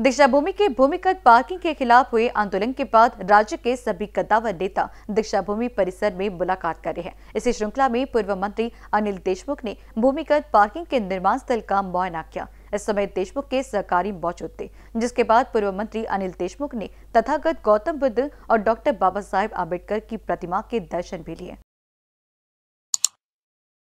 दीक्षा भूमि के भूमिगत पार्किंग के खिलाफ हुए आंदोलन के बाद राज्य के सभी कद्दावर नेता दीक्षा भूमि परिसर में मुलाकात कर रहे हैं इसी श्रृंखला में पूर्व मंत्री अनिल देशमुख ने भूमिगत पार्किंग के निर्माण स्थल का मुआयना किया इस समय देशमुख के सहकारी मौजूद थे जिसके बाद पूर्व मंत्री अनिल देशमुख ने तथागत गौतम बुद्ध और डॉक्टर बाबा साहेब की प्रतिमा के दर्शन भी लिए